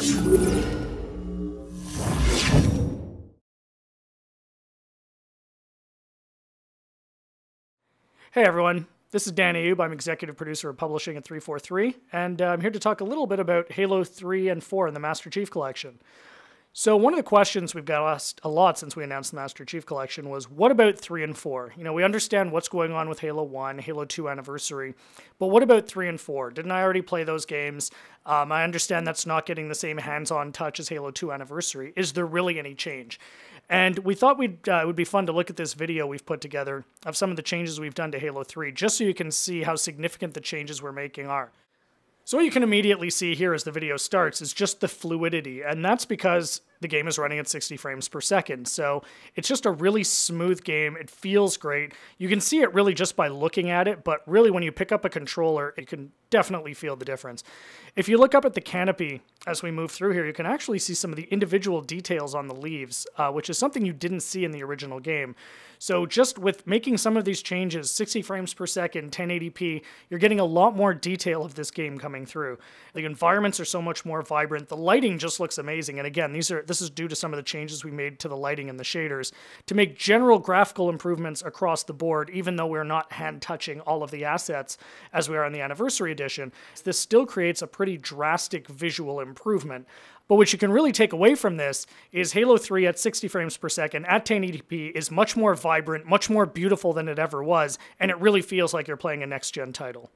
Hey everyone, this is Danny Ube. I'm executive producer of publishing at 343, and uh, I'm here to talk a little bit about Halo 3 and 4 in the Master Chief Collection. So one of the questions we've got asked a lot since we announced the Master Chief Collection was, what about 3 and 4? You know, we understand what's going on with Halo 1, Halo 2 Anniversary, but what about 3 and 4? Didn't I already play those games? Um, I understand that's not getting the same hands-on touch as Halo 2 Anniversary. Is there really any change? And we thought we'd, uh, it would be fun to look at this video we've put together of some of the changes we've done to Halo 3, just so you can see how significant the changes we're making are. So what you can immediately see here as the video starts is just the fluidity, and that's because the game is running at 60 frames per second. So it's just a really smooth game. It feels great. You can see it really just by looking at it, but really when you pick up a controller, it can definitely feel the difference. If you look up at the canopy as we move through here, you can actually see some of the individual details on the leaves, uh, which is something you didn't see in the original game. So just with making some of these changes, 60 frames per second, 1080p, you're getting a lot more detail of this game coming through. The environments are so much more vibrant. The lighting just looks amazing. And again, these are this is due to some of the changes we made to the lighting and the shaders, to make general graphical improvements across the board, even though we're not hand touching all of the assets as we are in the anniversary edition. This still creates a pretty drastic visual improvement. But what you can really take away from this is Halo 3 at 60 frames per second at 1080p is much more vibrant, much more beautiful than it ever was, and it really feels like you're playing a next gen title.